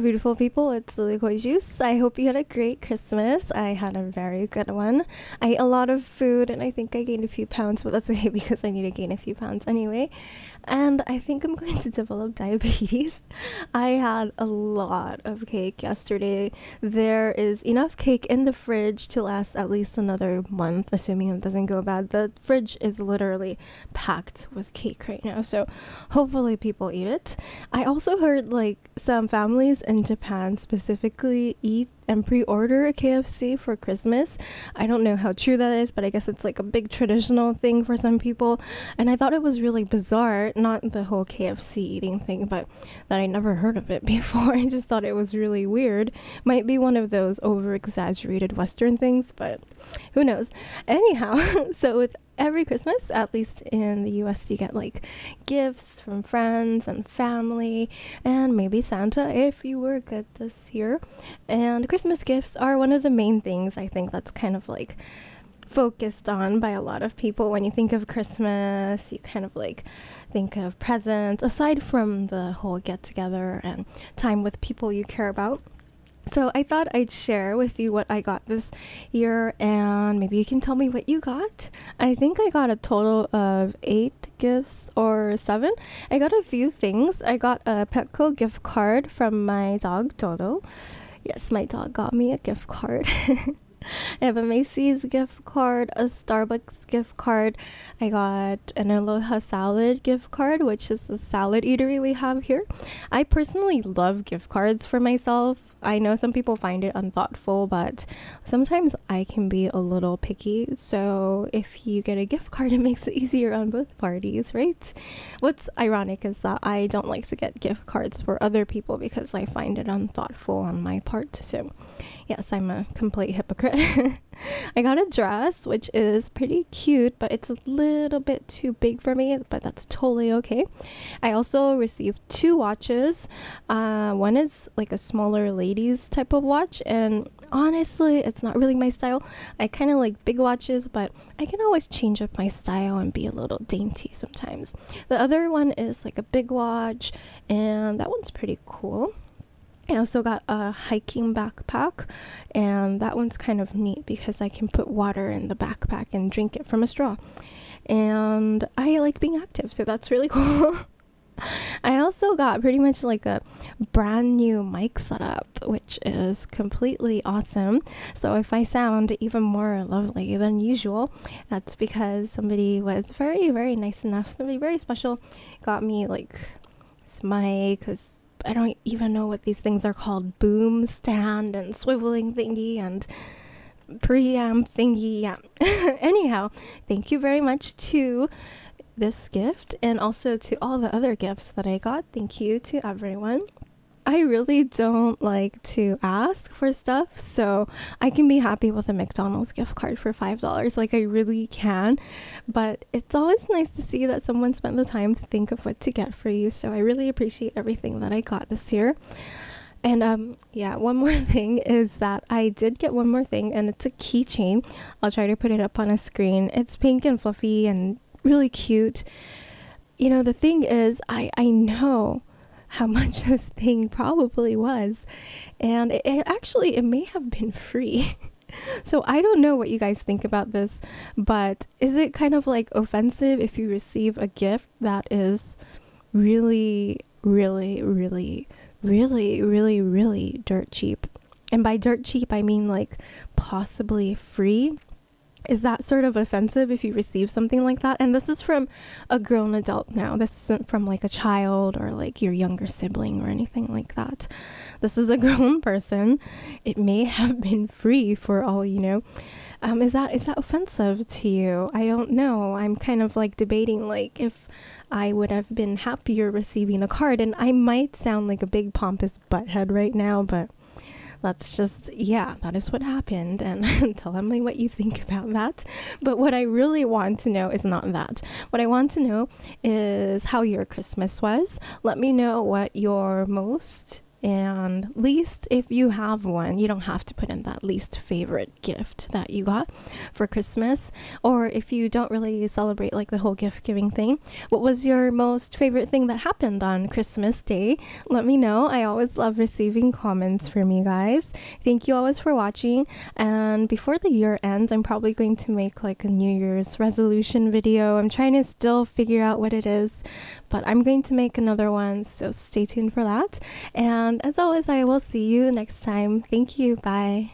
beautiful people. It's Lily Juice. I hope you had a great Christmas. I had a very good one. I ate a lot of food and I think I gained a few pounds, but that's okay because I need to gain a few pounds anyway. And I think I'm going to develop diabetes. I had a lot of cake yesterday. There is enough cake in the fridge to last at least another month, assuming it doesn't go bad. The fridge is literally packed with cake right now, so hopefully people eat it. I also heard like some families in Japan specifically eat and pre order a KFC for Christmas. I don't know how true that is, but I guess it's like a big traditional thing for some people. And I thought it was really bizarre, not the whole KFC eating thing, but that I never heard of it before. I just thought it was really weird. Might be one of those over exaggerated Western things, but who knows. Anyhow, so with every Christmas, at least in the US, you get like gifts from friends and family, and maybe Santa if you were good this year. And Christmas gifts are one of the main things I think that's kind of like focused on by a lot of people when you think of Christmas. You kind of like think of presents aside from the whole get together and time with people you care about. So I thought I'd share with you what I got this year and maybe you can tell me what you got. I think I got a total of 8 gifts or 7. I got a few things. I got a Petco gift card from my dog Dodo. Yes, my dog got me a gift card. I have a Macy's gift card, a Starbucks gift card. I got an Aloha Salad gift card, which is the salad eatery we have here. I personally love gift cards for myself. I know some people find it unthoughtful, but sometimes I can be a little picky. So if you get a gift card, it makes it easier on both parties, right? What's ironic is that I don't like to get gift cards for other people because I find it unthoughtful on my part. So, yes, I'm a complete hypocrite. I got a dress, which is pretty cute, but it's a little bit too big for me, but that's totally okay. I also received two watches. Uh, one is like a smaller ladies type of watch, and honestly, it's not really my style. I kind of like big watches, but I can always change up my style and be a little dainty sometimes. The other one is like a big watch, and that one's pretty cool. I also got a hiking backpack, and that one's kind of neat because I can put water in the backpack and drink it from a straw. And I like being active, so that's really cool. I also got pretty much like a brand new mic setup, which is completely awesome. So if I sound even more lovely than usual, that's because somebody was very, very nice enough, somebody very special got me like this mic, this I don't even know what these things are called boom stand and swiveling thingy and preamp thingy. Yeah. Anyhow, thank you very much to this gift and also to all the other gifts that I got. Thank you to everyone. I really don't like to ask for stuff, so I can be happy with a McDonald's gift card for $5. Like, I really can. But it's always nice to see that someone spent the time to think of what to get for you, so I really appreciate everything that I got this year. And um, yeah, one more thing is that I did get one more thing, and it's a keychain. I'll try to put it up on a screen. It's pink and fluffy and really cute. You know, the thing is, I, I know how much this thing probably was and it, it actually it may have been free so i don't know what you guys think about this but is it kind of like offensive if you receive a gift that is really really really really really really dirt cheap and by dirt cheap i mean like possibly free is that sort of offensive if you receive something like that? And this is from a grown adult now. This isn't from like a child or like your younger sibling or anything like that. This is a grown person. It may have been free for all you know. Um, is that is that offensive to you? I don't know. I'm kind of like debating like if I would have been happier receiving a card, and I might sound like a big pompous butthead right now, but that's just, yeah, that is what happened. And tell Emily what you think about that. But what I really want to know is not that. What I want to know is how your Christmas was. Let me know what your most and least if you have one you don't have to put in that least favorite gift that you got for christmas or if you don't really celebrate like the whole gift giving thing what was your most favorite thing that happened on christmas day let me know i always love receiving comments from you guys thank you always for watching and before the year ends i'm probably going to make like a new year's resolution video i'm trying to still figure out what it is but I'm going to make another one, so stay tuned for that. And as always, I will see you next time. Thank you. Bye.